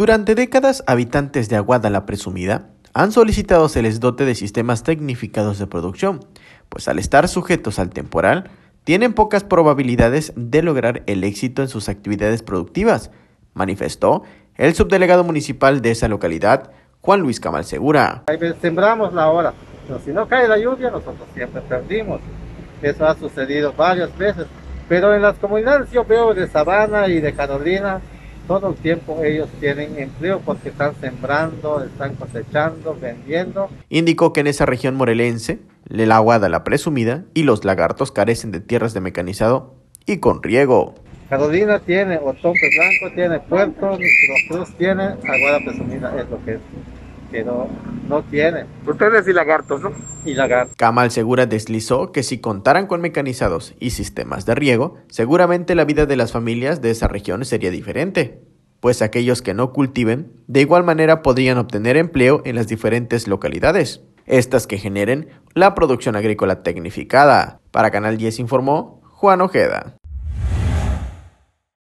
Durante décadas, habitantes de Aguada la Presumida han solicitado se les dote de sistemas tecnificados de producción, pues al estar sujetos al temporal, tienen pocas probabilidades de lograr el éxito en sus actividades productivas, manifestó el subdelegado municipal de esa localidad, Juan Luis Camal Segura. Sembramos la hora, pero si no cae la lluvia, nosotros siempre perdimos. Eso ha sucedido varias veces, pero en las comunidades yo veo de Sabana y de Carolina, todo el tiempo ellos tienen empleo porque están sembrando, están cosechando, vendiendo. Indicó que en esa región morelense, la aguada la presumida y los lagartos carecen de tierras de mecanizado y con riego. Carolina tiene, Otompe Blanco tiene, Puerto Cruz tiene, Aguada Presumida es lo que es. no tiene. Ustedes y lagartos, ¿no? Y lagartos. Kamal Segura deslizó que si contaran con mecanizados y sistemas de riego, seguramente la vida de las familias de esa región sería diferente pues aquellos que no cultiven, de igual manera podrían obtener empleo en las diferentes localidades, estas que generen la producción agrícola tecnificada. Para Canal 10 informó Juan Ojeda.